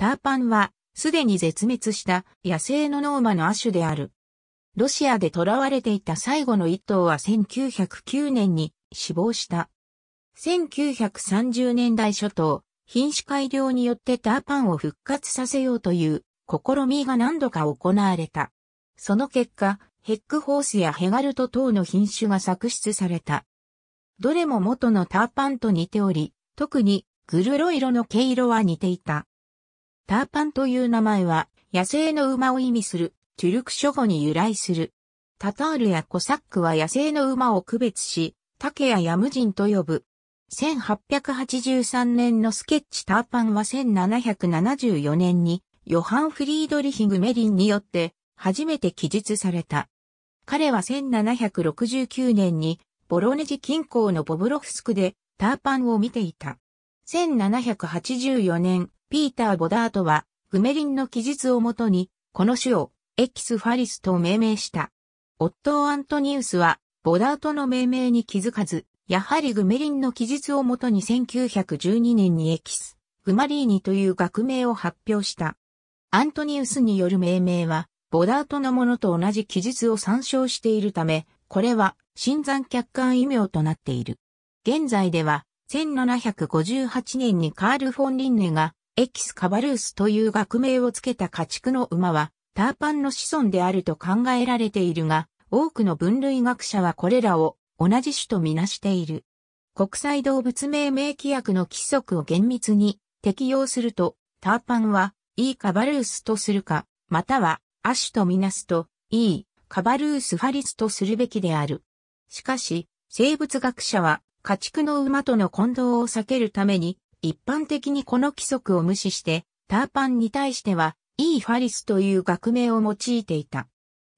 ターパンは、すでに絶滅した野生のノーマの亜種である。ロシアで囚われていた最後の一頭は1909年に死亡した。1930年代初頭、品種改良によってターパンを復活させようという試みが何度か行われた。その結果、ヘックホースやヘガルト等の品種が作出された。どれも元のターパンと似ており、特にグルロ色の毛色は似ていた。ターパンという名前は、野生の馬を意味する、チュルク諸語に由来する。タタールやコサックは野生の馬を区別し、竹やヤムジンと呼ぶ。1883年のスケッチターパンは1774年に、ヨハン・フリードリヒグ・メリンによって、初めて記述された。彼は1769年に、ボロネジ近郊のボブロフスクで、ターパンを見ていた。1784年、ピーター・ボダートは、グメリンの記述をもとに、この種を、エキス・ファリスと命名した。オットー・アントニウスは、ボダートの命名に気づかず、やはりグメリンの記述をもとに1912年にエキス、グマリーニという学名を発表した。アントニウスによる命名は、ボダートのものと同じ記述を参照しているため、これは、新山客観異名となっている。現在では、1758年にカール・フォン・リンネが、エキスカバルースという学名をつけた家畜の馬は、ターパンの子孫であると考えられているが、多くの分類学者はこれらを同じ種とみなしている。国際動物命名規約の規則を厳密に適用すると、ターパンは、E カバルースとするか、または、ア種とみなすと、E カバルースファリスとするべきである。しかし、生物学者は、家畜の馬との混同を避けるために、一般的にこの規則を無視して、ターパンに対しては、イーファリスという学名を用いていた。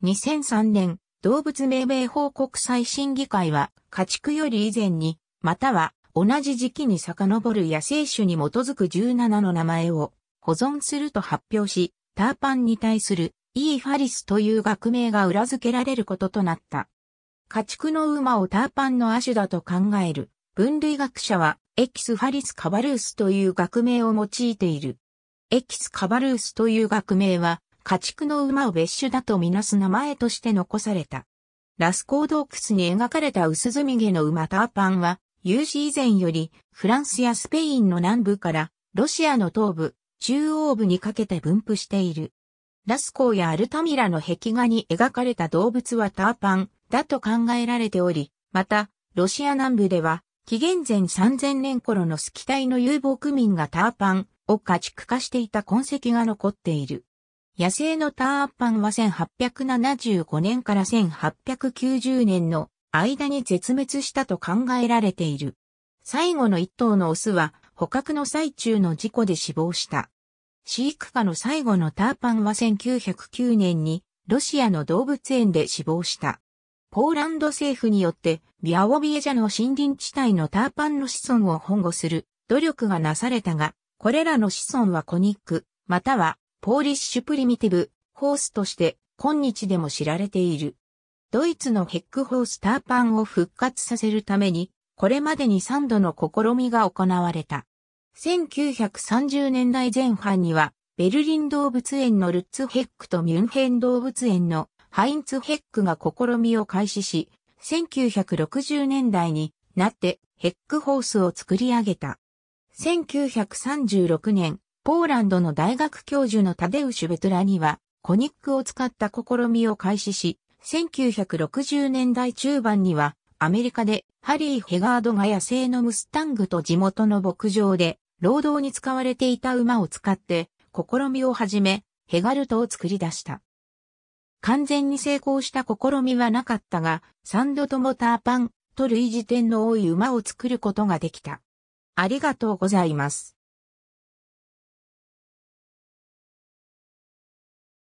2003年、動物命名報告最審議会は、家畜より以前に、または同じ時期に遡る野生種に基づく17の名前を保存すると発表し、ターパンに対するイーファリスという学名が裏付けられることとなった。家畜の馬をターパンの亜種だと考える分類学者はエキスファリス・カバルースという学名を用いている。エキス・カバルースという学名は、家畜の馬を別種だとみなす名前として残された。ラスコー洞窟に描かれた薄墨毛の馬ターパンは、有史以前より、フランスやスペインの南部から、ロシアの東部、中央部にかけて分布している。ラスコーやアルタミラの壁画に描かれた動物はターパンだと考えられており、また、ロシア南部では、紀元前3000年頃のスキタイの遊牧民がターパンを家畜化していた痕跡が残っている。野生のターパンは1875年から1890年の間に絶滅したと考えられている。最後の一頭のオスは捕獲の最中の事故で死亡した。飼育下の最後のターパンは1909年にロシアの動物園で死亡した。ポーランド政府によって、ビアオビエジャの森林地帯のターパンの子孫を保護する努力がなされたが、これらの子孫はコニック、またはポーリッシュプリミティブ、ホースとして今日でも知られている。ドイツのヘックホースターパンを復活させるために、これまでに3度の試みが行われた。1930年代前半には、ベルリン動物園のルッツヘックとミュンヘン動物園のハインツ・ヘックが試みを開始し、1960年代になってヘックホースを作り上げた。1936年、ポーランドの大学教授のタデウシュ・ベトラには、コニックを使った試みを開始し、1960年代中盤には、アメリカでハリー・ヘガードが野生のムスタングと地元の牧場で、労働に使われていた馬を使って、試みを始め、ヘガルトを作り出した。完全に成功した試みはなかったが、三度ともターパンと類似点の多い馬を作ることができた。ありがとうございます。